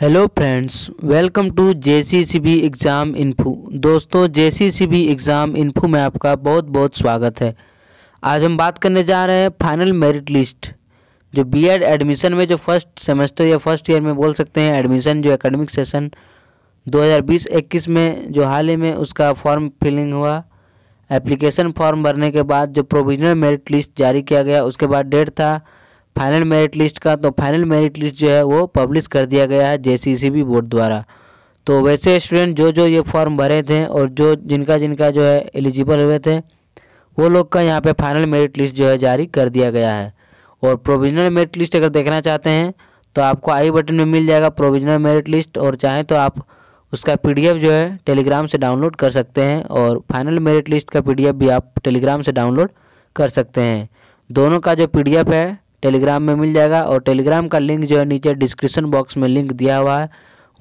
hello friends welcome to J exam info दोस्तों J exam info में आपका बहुत बहुत स्वागत है आज हम बात करने जा रहे हैं फाइनल मेरिट लिस्ट जो बीएड एडमिशन में जो फर्स्ट सेमेस्टर या फर्स्ट ईयर में बोल सकते हैं एडमिशन जो एकेडमिक सेशन 2020-21 में जो हाल ही में उसका फॉर्म फिलिंग हुआ एप्लीकेशन फॉर्म भरने के बाद जो प्रोविजनल मेरिट लिस्ट जारी किया गया उसके बाद डेट था फाइनल मेरिट लिस्ट का तो फाइनल मेरिट लिस्ट जो है वो पब्लिश कर दिया गया है जे बोर्ड द्वारा तो वैसे स्टूडेंट जो जो ये फॉर्म भरे थे और जो जिनका जिनका जो है एलिजिबल हुए थे वो लोग का यहाँ पे फाइनल मेरिट लिस्ट जो है जारी कर दिया गया है और प्रोविजनल मेरिट लिस्ट अगर देखना चाहते हैं तो आपको आई बटन में मिल जाएगा प्रोविजनल मेरिट लिस्ट और चाहें तो आप उसका पीडीएफ जो है टेलीग्राम से डाउनलोड कर सकते हैं और फाइनल मेरिट लिस्ट का पीडीएफ भी आप टेलीग्राम से डाउनलोड कर सकते हैं दोनों का जो पी है टेलीग्राम में मिल जाएगा और टेलीग्राम का लिंक जो है नीचे डिस्क्रिप्शन बॉक्स में लिंक दिया हुआ है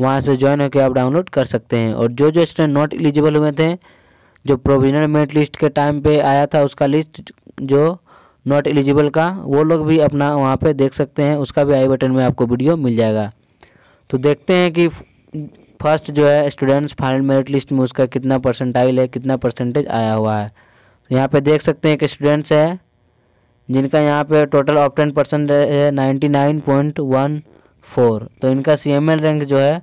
वहाँ से ज्वाइन होकर आप डाउनलोड कर सकते हैं और जो जो स्टूडेंट नॉट एलिजिबल हुए थे जो प्रोविजनल मेरिट लिस्ट के टाइम पे आया था उसका लिस्ट जो नॉट एलिजिबल का वो लोग भी अपना वहाँ पे देख सकते हैं उसका भी आई बटन में आपको वीडियो मिल जाएगा तो देखते हैं कि फर्स्ट जो है स्टूडेंट्स फाइनल मेरिट लिस्ट में उसका कितना परसेंटाइल है कितना परसेंटेज आया हुआ है तो यहाँ पर देख सकते हैं कि स्टूडेंट्स है जिनका यहाँ पे टोटल ऑप्टेन परसेंट है ninety nine point one four तो इनका सी एम एल रैंक जो है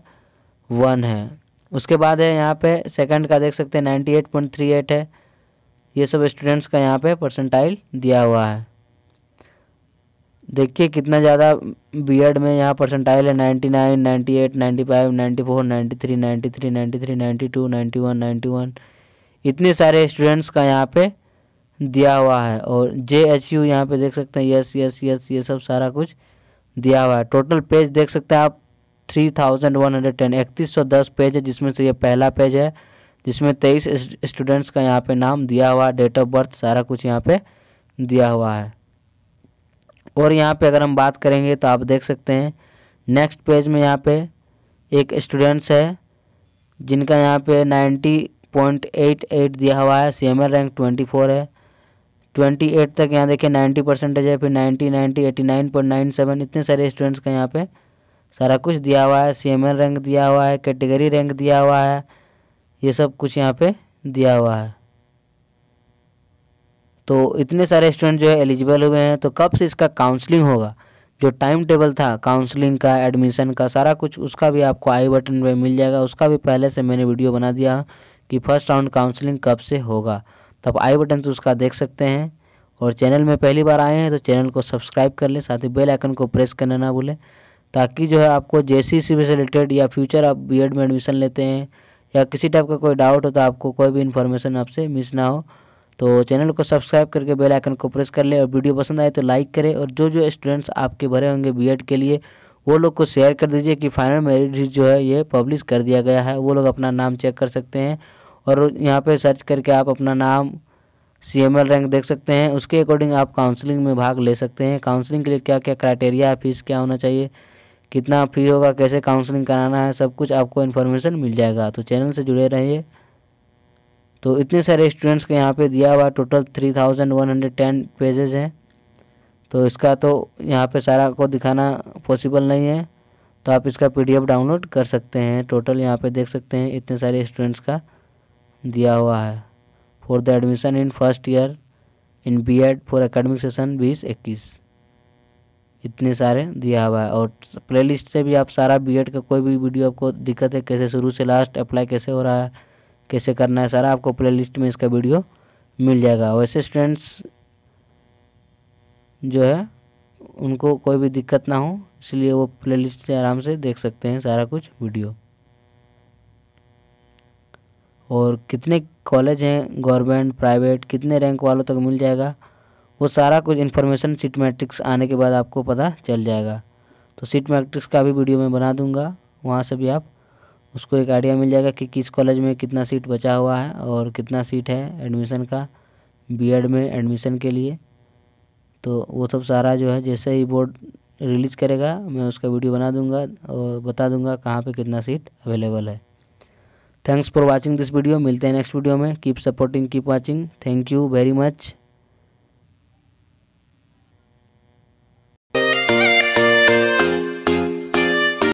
वन है उसके बाद है यहाँ पे सेकंड का देख सकते हैं ninety eight point three eight है ये सब स्टूडेंट्स का यहाँ पे परसेंटाइल दिया हुआ है देखिए कितना ज़्यादा बीएड में यहाँ परसेंटाइल है ninety nine ninety eight ninety five ninety four ninety three ninety three ninety three ninety two ninety one ninety one इतने सारे स्टूडेंट्स का यहाँ पे दिया हुआ है और जे एच यू यहाँ पर देख सकते हैं यस यस यस ये सब सारा कुछ दिया हुआ है टोटल पेज देख सकते हैं आप three thousand one hundred ten इकतीस सौ दस पेज है जिसमें से ये पहला पेज है जिसमें तेईस स्टूडेंट्स का यहाँ पे नाम दिया हुआ है डेट ऑफ बर्थ सारा कुछ यहाँ पे दिया हुआ है और यहाँ पे अगर हम बात करेंगे तो आप देख सकते हैं नेक्स्ट पेज में यहाँ पे एक स्टूडेंट्स है जिनका यहाँ पे नाइन्टी पॉइंट एट एट दिया हुआ है C M rank twenty four है ट्वेंटी एट तक यहाँ देखिए नाइन्टी परसेंटेज है फिर ninety ninety eighty nine point nine seven इतने सारे स्टूडेंट्स का यहाँ पे सारा कुछ दिया हुआ है सी एम एल रैंक दिया हुआ है कैटेगरी रैंक दिया हुआ है ये सब कुछ यहाँ पे दिया हुआ है तो इतने सारे स्टूडेंट जो है एलिजिबल हुए हैं तो कब से इसका काउंसलिंग होगा जो टाइम टेबल था काउंसलिंग का एडमिशन का सारा कुछ उसका भी आपको आई बटन पर मिल जाएगा उसका भी पहले से मैंने वीडियो बना दिया कि फर्स्ट राउंड काउंसलिंग कब से होगा तो आप आई बटन से उसका देख सकते हैं और चैनल में पहली बार आए हैं तो चैनल को सब्सक्राइब कर लें साथ ही बेल आइकन को प्रेस करना ना भूलें ताकि जो है आपको जे सी से रिलेटेड या फ्यूचर आप बी में एडमिशन लेते हैं या किसी टाइप का कोई डाउट हो तो आपको कोई भी इन्फॉर्मेशन आपसे मिस ना हो तो चैनल को सब्सक्राइब करके बेल आइकन को प्रेस कर लें और वीडियो पसंद आए तो लाइक करें और जो जो स्टूडेंट्स आपके भरे होंगे बीएड के लिए वो लोग को शेयर कर दीजिए कि फाइनल मेरिट लिस्ट जो है ये पब्लिश कर दिया गया है वो लोग अपना नाम चेक कर सकते हैं और यहाँ पे सर्च करके आप अपना नाम सी एम एल रैंक देख सकते हैं उसके अकॉर्डिंग आप काउंसलिंग में भाग ले सकते हैं काउंसलिंग के लिए क्या क्या क्राइटेरिया है फीस क्या होना चाहिए कितना फ़ी होगा कैसे काउंसलिंग कराना है सब कुछ आपको इन्फॉर्मेशन मिल जाएगा तो चैनल से जुड़े रहिए तो इतने सारे स्टूडेंट्स को यहाँ पे दिया हुआ total three thousand one hundred ten pages हैं तो इसका तो यहाँ पे सारा को दिखाना पॉसिबल नहीं है तो आप इसका पीडीएफ डाउनलोड कर सकते हैं टोटल यहाँ पे देख सकते हैं इतने सारे स्टूडेंट्स का दिया हुआ है for the admission in first year in B Ed for academic session बीस इक्कीस इतने सारे दिया हुआ है और प्लेलिस्ट से भी आप सारा बीएड का कोई भी वीडियो आपको दिक्कत है कैसे शुरू से लास्ट अप्लाई कैसे हो रहा है कैसे करना है सारा आपको लिस्ट में इसका वीडियो मिल जाएगा वैसे स्टूडेंट्स जो है उनको कोई भी दिक्कत ना हो इसलिए वो प्लेलिस्ट से आराम से देख सकते हैं सारा कुछ वीडियो और कितने कॉलेज हैं गवर्नमेंट प्राइवेट कितने रैंक वालों तक मिल जाएगा वो सारा कुछ इन्फॉर्मेशन सीट मैट्रिक्स आने के बाद आपको पता चल जाएगा तो सीट मैट्रिक्स का भी वीडियो मैं बना दूंगा वहाँ से भी आप उसको एक आइडिया मिल जाएगा कि किस कॉलेज में कितना सीट बचा हुआ है और कितना सीट है एडमिशन का बीएड में एडमिशन के लिए तो वो सब सारा जो है जैसे ही बोर्ड रिलीज़ करेगा मैं उसका वीडियो बना दूँगा और बता दूँगा कहाँ पर कितना सीट अवेलेबल है thanks for watching this video मिलते हैं नेक्स्ट वीडियो में keep supporting keep watching thank you very much